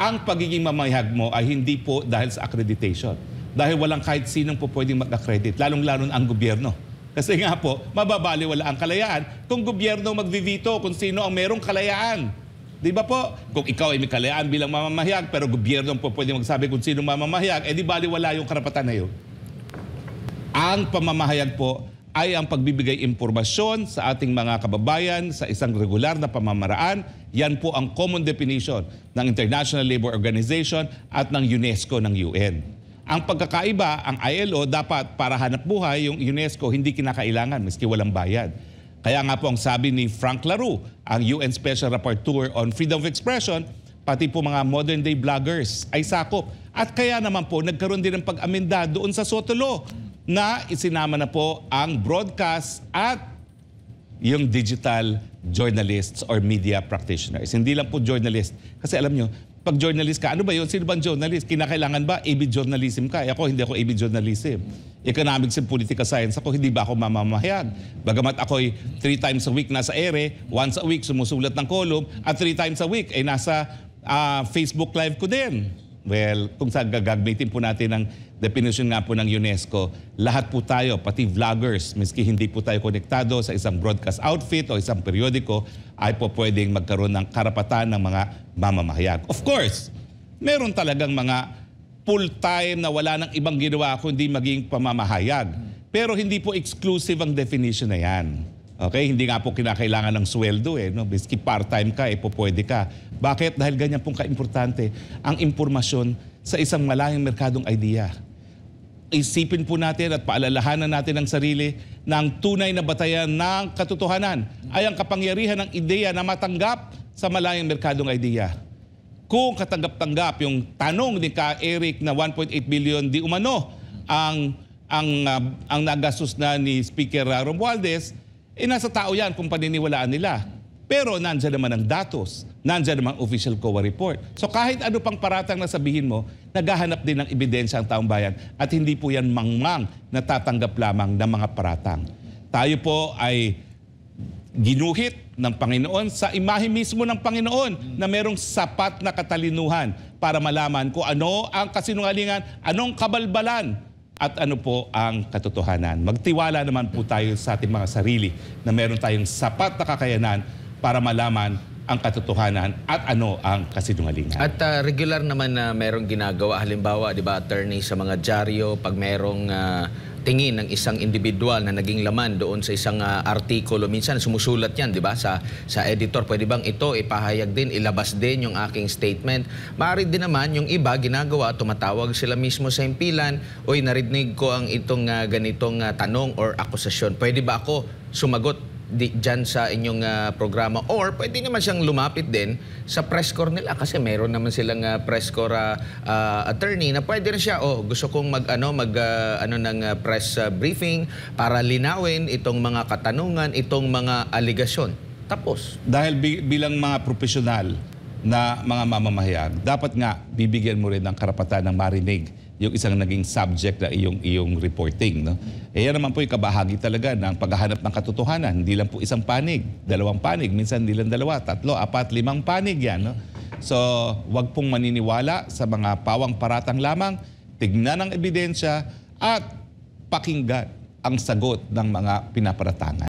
ang pagiging mamayag mo ay hindi po dahil sa accreditation. Dahil walang kahit sinong po pwedeng mag-accredit, lalong-lalo ang gobyerno. Kasi nga po, mababaliwala ang kalayaan kung gobyerno magvivito kung sino ang merong kalayaan. Di ba po? Kung ikaw ay may kalayaan bilang mamamahayag, pero gobyerno po pwede magsabi kung sino mamamahayag, eh di baliwala yung karapatan na yun. Ang pamamahayag po ay ang pagbibigay impormasyon sa ating mga kababayan sa isang regular na pamamaraan. Yan po ang common definition ng International Labor Organization at ng UNESCO ng UN. Ang pagkakaiba, ang ILO dapat para hanap buhay, yung UNESCO hindi kinakailangan miski walang bayad. Kaya nga po ang sabi ni Frank Laro, ang UN Special Rapporteur on Freedom of Expression, pati po mga modern day bloggers ay sakop. At kaya naman po nagkaroon din ng pag-amenda doon sa Law na isinama na po ang broadcast at yung digital journalists or media practitioners. Hindi lang po journalist. Kasi alam nyo, pag journalist ka, ano ba yun? Sino bang journalist? Kinakailangan ba AB journalism ka? Eh, ako, hindi ako AB journalism. Economics and political science ako, hindi ba ako mamamahayag? Bagamat ako'y three times a week nasa ere, once a week sumusulat ng column, at three times a week ay nasa uh, Facebook Live ko din. Well, kung saan gagamitin po natin ang definition nga po ng UNESCO, lahat po tayo, pati vloggers, miski hindi po tayo konektado sa isang broadcast outfit o isang periodiko, ay po pwedeng magkaroon ng karapatan ng mga mamamahayag. Of course, meron talagang mga full-time na wala ng ibang ginawa kundi maging pamamahayag. Pero hindi po exclusive ang definition na yan. Okay, hindi nga po kinakailangan ng sweldo eh. No? Biski part-time ka, eh, pwede ka. Bakit? Dahil ganyan pong kaimportante ang impormasyon sa isang malayang merkadong idea. Isipin po natin at paalalahanan natin ang sarili na ang tunay na batayan ng katotohanan ay ang kapangyarihan ng ideya na matanggap sa malayang merkadong idea. Kung katanggap-tanggap yung tanong ni ka Eric na 1.8 billion di umano ang ang uh, ang nagastos na ni Speaker ah, Romualdez eh nasa tao yan kung paniniwalaan nila. Pero nandiyan naman ang datos, nandiyan naman official COA report. So kahit ano pang paratang na sabihin mo, naghahanap din ng ebidensya ang taong bayan at hindi po yan mangmang na tatanggap lamang ng mga paratang. Tayo po ay ginuhit ng Panginoon sa imahe mismo ng Panginoon na merong sapat na katalinuhan para malaman kung ano ang kasinungalingan, anong kabalbalan at ano po ang katotohanan. Magtiwala naman po tayo sa ating mga sarili na meron tayong sapat na kakayanan para malaman ang katotohanan at ano ang kasinungalingan. At uh, regular naman na uh, merong ginagawa halimbawa 'di ba attorney sa mga dyaryo pag merong uh, tingin ng isang individual na naging laman doon sa isang uh, artikulo minsan sumusulat 'yan 'di ba sa sa editor pwede bang ito ipahayag din ilabas din yung aking statement maari din naman yung iba ginagawa tumatawag sila mismo sa impilan oy naridnig ko ang itong uh, ganitong uh, tanong or akusasyon pwede ba ako sumagot di, dyan sa inyong uh, programa or pwede naman siyang lumapit din sa press corps nila kasi meron naman silang uh, press corps uh, uh, attorney na pwede rin siya oh gusto kong mag ano mag uh, ano ng uh, press uh, briefing para linawin itong mga katanungan itong mga aligasyon tapos dahil bi- bilang mga profesional na mga mamamahayag, dapat nga bibigyan mo rin ng karapatan ng marinig yung isang naging subject na iyong, iyong reporting. No? E yan naman po yung kabahagi talaga ng paghahanap ng katotohanan. Hindi lang po isang panig, dalawang panig, minsan hindi lang dalawa, tatlo, apat, limang panig yan. No? So, wag pong maniniwala sa mga pawang paratang lamang, tignan ang ebidensya at pakinggan ang sagot ng mga pinaparatangan.